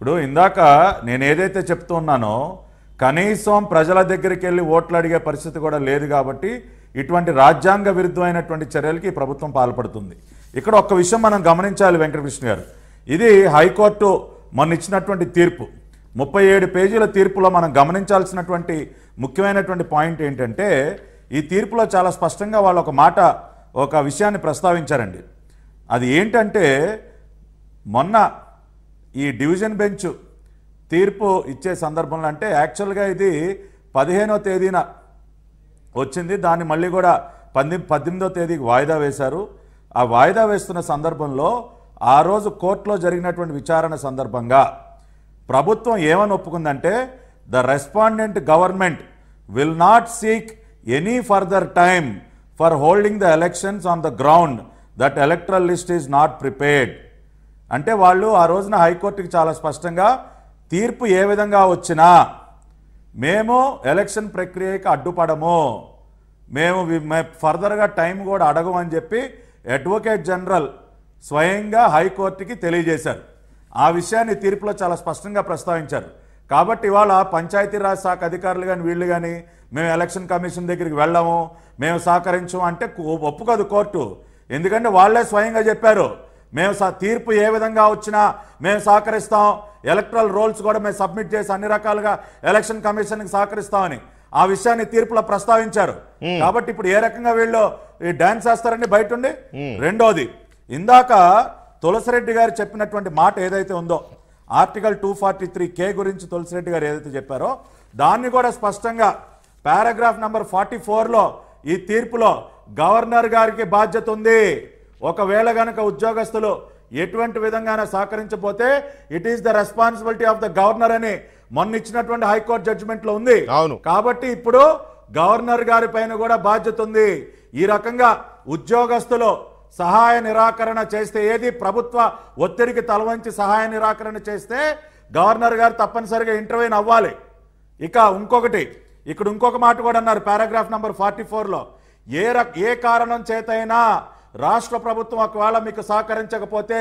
ఇప్పుడు ఇందాక నేను ఏదైతే చెప్తూ ఉన్నానో కనీసం ప్రజల దగ్గరికి వెళ్ళి ఓట్లు అడిగే పరిస్థితి కూడా లేదు కాబట్టి ఇటువంటి రాజ్యాంగ విరుద్ధమైనటువంటి చర్యలకి ప్రభుత్వం పాల్పడుతుంది ఇక్కడ ఒక్క విషయం మనం గమనించాలి వెంకటకృష్ణ గారు ఇది హైకోర్టు మొన్న ఇచ్చినటువంటి తీర్పు ముప్పై ఏడు పేజీల తీర్పులో మనం గమనించాల్సినటువంటి ముఖ్యమైనటువంటి పాయింట్ ఏంటంటే ఈ తీర్పులో చాలా స్పష్టంగా వాళ్ళు ఒక మాట ఒక విషయాన్ని ప్రస్తావించారండి అది ఏంటంటే మొన్న ఈ డివిజన్ బెంచ్ తీర్పు ఇచ్చే సందర్భంలో అంటే యాక్చువల్గా ఇది పదిహేనో తేదీన వచ్చింది దాన్ని మళ్ళీ కూడా పంది పద్దెనిమిదో తేదీకి వాయిదా వేశారు ఆ వాయిదా వేస్తున్న సందర్భంలో ఆ రోజు కోర్టులో జరిగినటువంటి విచారణ సందర్భంగా ప్రభుత్వం ఏమని ఒప్పుకుందంటే the respondent government will not seek any further time for holding the elections on the ground that electoral list is not prepared అంటే వాళ్ళు ఆ రోజున హైకోర్టుకి చాలా స్పష్టంగా తీర్పు ఏ విధంగా వచ్చినా మేము ఎలక్షన్ ప్రక్రియకి అడ్డుపడము మేము ఫర్దర్గా టైం కూడా అడగమని చెప్పి అడ్వకేట్ జనరల్ స్వయంగా హైకోర్టుకి తెలియజేశారు ఆ విషయాన్ని తీర్పులో చాలా స్పష్టంగా ప్రస్తావించారు కాబట్టి ఇవాళ పంచాయతీరాజ్ శాఖ అధికారులు కానీ వీళ్ళు కానీ మేము ఎలక్షన్ కమిషన్ దగ్గరికి వెళ్ళాము మేము సహకరించము అంటే ఒప్పుకోదు కోర్టు ఎందుకంటే వాళ్ళే స్వయంగా చెప్పారు మేము తీర్పు ఏ విధంగా వచ్చినా మేము సహకరిస్తాం ఎలక్ట్రల్ రోల్స్ కూడా మేము సబ్మిట్ చేసి అన్ని రకాలుగా ఎలక్షన్ కమిషన్కి సహకరిస్తామని ఆ విషయాన్ని తీర్పులో ప్రస్తావించారు కాబట్టి ఇప్పుడు ఏ రకంగా వీళ్ళు డాన్స్ వేస్తారండి బయట ఉండి రెండోది ఇందాక తులసిరెడ్డి గారు చెప్పినటువంటి మాట ఏదైతే ఉందో article two forty three K గురించి తులసిరెడ్డి గారు ఏదైతే చెప్పారో దాన్ని కూడా స్పష్టంగా పారాగ్రాఫ్ నెంబర్ ఫార్టీ ఫోర్లో ఈ తీర్పులో గవర్నర్ గారికి బాధ్యత ఉంది ఒకవేళ కనుక ఉద్యోగస్తులు ఎటువంటి విధంగానే సహకరించపోతే it is the responsibility of the governor అని మొన్న ఇచ్చినటువంటి హైకోర్టు జడ్జిమెంట్ లో ఉంది కాబట్టి ఇప్పుడు గవర్నర్ గారి పైన కూడా బాధ్యత ఉంది ఈ రకంగా ఉద్యోగస్తులు సహాయ నిరాకరణ చేస్తే ఏది ప్రభుత్వ ఒత్తిడికి తలవంచి సహాయ నిరాకరణ చేస్తే గవర్నర్ గారు తప్పనిసరిగా ఇంటర్వ్యూన్ అవ్వాలి ఇక ఇంకొకటి ఇక్కడ ఇంకొక మాట కూడా అన్నారు పారాగ్రాఫ్ నెంబర్ ఫార్టీ ఫోర్లో ఏ రక ఏ కారణం చేతైనా రాష్ట్ర ప్రభుత్వం ఒకవేళ మీకు సహకరించకపోతే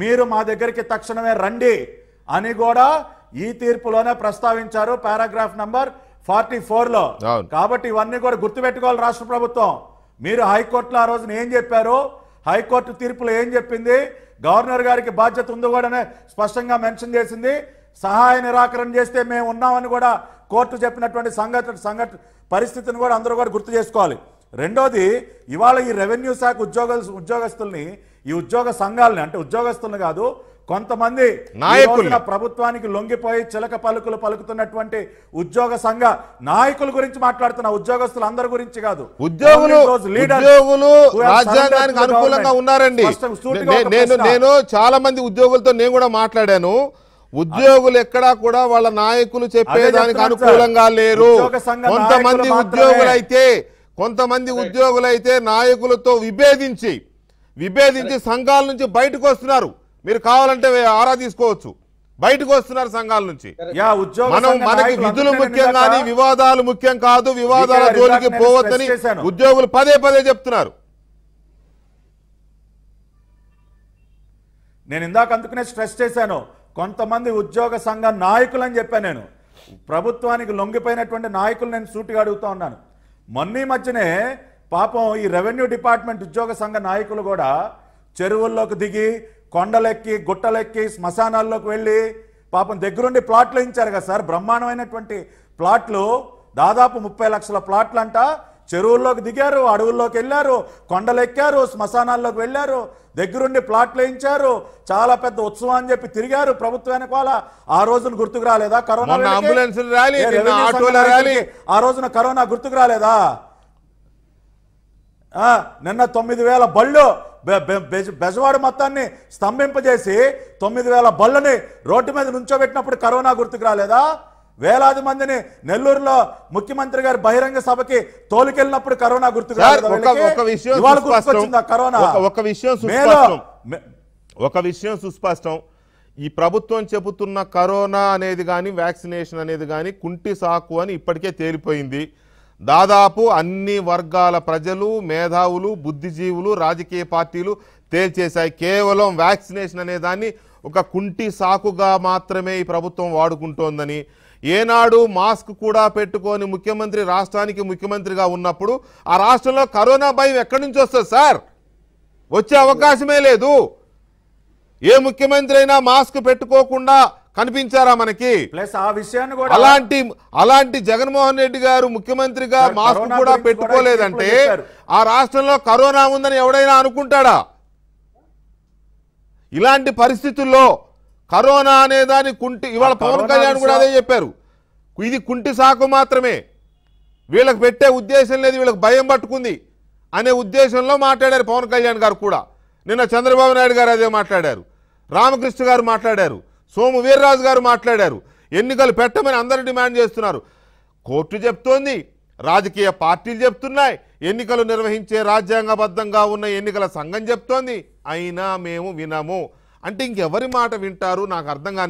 మీరు మా దగ్గరికి తక్షణమే రండి అని కూడా ఈ తీర్పులోనే ప్రస్తావించారు పారాగ్రాఫ్ నంబర్ ఫార్టీ ఫోర్లో కాబట్టి ఇవన్నీ కూడా గుర్తుపెట్టుకోవాలి రాష్ట్ర ప్రభుత్వం మీరు హైకోర్టులో ఆ రోజున ఏం చెప్పారు హైకోర్టు తీర్పులో ఏం చెప్పింది గవర్నర్ గారికి బాధ్యత ఉందో కూడా స్పష్టంగా మెన్షన్ చేసింది సహాయ నిరాకరణ చేస్తే మేము ఉన్నామని కూడా కోర్టు చెప్పినటువంటి సంఘటన సంఘటన పరిస్థితిని కూడా అందరూ కూడా గుర్తు చేసుకోవాలి రెండోది ఇవాళ ఈ రెవెన్యూ శాఖ ఉద్యోగ ఉద్యోగస్తుల్ని ఈ ఉద్యోగ సంఘాలని అంటే ఉద్యోగస్తులను కాదు కొంతమంది నాయకులు ప్రభుత్వానికి లొంగిపోయి చిలక పలుకులు పలుకుతున్నటువంటి ఉద్యోగ సంఘ నాయకుల గురించి మాట్లాడుతున్న ఉద్యోగస్తులు అందరి గురించి కాదు ఉద్యోగులు ఉద్యోగులు అనుకూలంగా ఉన్నారండి నేను నేను చాలా మంది ఉద్యోగులతో నేను కూడా మాట్లాడాను ఉద్యోగులు ఎక్కడా కూడా వాళ్ళ నాయకులు చెప్పేదానికి అనుకూలంగా లేరు కొంతమంది ఉద్యోగులు అయితే కొంతమంది ఉద్యోగులైతే నాయకులతో విభేదించి విభేదించి సంఘాల నుంచి బయటకు వస్తున్నారు మీరు కావాలంటే ఆరా తీసుకోవచ్చు బయటకు వస్తున్నారు సంఘాల నుంచి మనం మనకి విధులు ముఖ్యం కానీ వివాదాలు ముఖ్యం కాదు వివాదాల జోలికి పోవద్దని ఉద్యోగులు పదే పదే చెప్తున్నారు నేను ఇందాక అందుకునే స్ట్రెస్ చేశాను కొంతమంది ఉద్యోగ సంఘ నాయకులు అని చెప్పాను నేను ప్రభుత్వానికి లొంగిపోయినటువంటి నాయకులు నేను సూటిగా అడుగుతా ఉన్నాను మొన్న మధ్యనే పాపం ఈ రెవెన్యూ డిపార్ట్మెంట్ ఉద్యోగ సంఘ నాయకులు కూడా చెరువుల్లోకి దిగి కొండలెక్కి గుట్టలెక్కి శ్మశానాల్లోకి వెళ్ళి పాపం దగ్గరుండి ప్లాట్లు ఇచ్చారు కదా సార్ బ్రహ్మాండమైనటువంటి ప్లాట్లు దాదాపు ముప్పై లక్షల ప్లాట్లు అంట చెరువుల్లోకి దిగారు అడవుల్లోకి వెళ్ళారు కొండలెక్కారు శ్మశానాల్లోకి వెళ్ళారు దగ్గరుండి ప్లాట్లు వేయించారు చాలా పెద్ద ఉత్సవం అని చెప్పి తిరిగారు ప్రభుత్వం వెనకాల ఆ రోజున గుర్తుకు రాలేదా కరోనా ఆ రోజున కరోనా గుర్తుకు రాలేదా నిన్న తొమ్మిది వేల బళ్ళు బెజవాడు మొత్తాన్ని స్తంభింపజేసి తొమ్మిది వేల బళ్ళని రోడ్డు మీద నుంచోబెట్టినప్పుడు కరోనా గుర్తుకు రాలేదా వేలాది మందిని నెల్లూరులో ముఖ్యమంత్రి గారు బహిరంగ సభకి తోలికెళ్ళినప్పుడు కరోనా గుర్తుకొచ్చింది కరోనా ఒక విషయం ఒక విషయం సుస్పష్టం ఈ ప్రభుత్వం చెబుతున్న కరోనా అనేది కానీ వ్యాక్సినేషన్ అనేది కానీ కుంటి సాకు అని ఇప్పటికే తేలిపోయింది దాదాపు అన్ని వర్గాల ప్రజలు మేధావులు బుద్ధిజీవులు రాజకీయ పార్టీలు తేల్చేశాయి కేవలం వ్యాక్సినేషన్ అనేదాన్ని ఒక కుంటి సాకుగా మాత్రమే ఈ ప్రభుత్వం వాడుకుంటోందని ఏనాడు మాస్క్ కూడా పెట్టుకొని ముఖ్యమంత్రి రాష్ట్రానికి ముఖ్యమంత్రిగా ఉన్నప్పుడు ఆ రాష్ట్రంలో కరోనా భయం ఎక్కడి నుంచి వస్తుంది సార్ వచ్చే అవకాశమే లేదు ఏ ముఖ్యమంత్రి అయినా మాస్క్ పెట్టుకోకుండా కనిపించారా మనకి ప్లస్ ఆ విషయాన్ని కూడా అలాంటి అలాంటి జగన్మోహన్ రెడ్డి గారు ముఖ్యమంత్రిగా మాస్క్ కూడా పెట్టుకోలేదంటే ఆ రాష్ట్రంలో కరోనా ఉందని ఎవడైనా అనుకుంటాడా ఇలాంటి పరిస్థితుల్లో కరోనా అనే దాని కుంటి ఇవాళ పవన్ కళ్యాణ్ కూడా అదే చెప్పారు ఇది కుంటి సాకు మాత్రమే వీళ్ళకి పెట్టే ఉద్దేశం లేదు వీళ్ళకి భయం పట్టుకుంది అనే ఉద్దేశంలో మాట్లాడారు పవన్ కళ్యాణ్ గారు కూడా నిన్న చంద్రబాబు నాయుడు గారు అదే మాట్లాడారు రామకృష్ణ గారు మాట్లాడారు సోము వీర్రాజు గారు మాట్లాడారు ఎన్నికలు పెట్టమని అందరూ డిమాండ్ చేస్తున్నారు కోర్టు చెప్తోంది రాజకీయ పార్టీలు చెప్తున్నాయి ఎన్నికలు నిర్వహించే రాజ్యాంగబద్ధంగా ఉన్న ఎన్నికల సంఘం చెప్తోంది అయినా మేము వినము అంటే ఇంకెవరి మాట వింటారు నాకు అర్థం కాని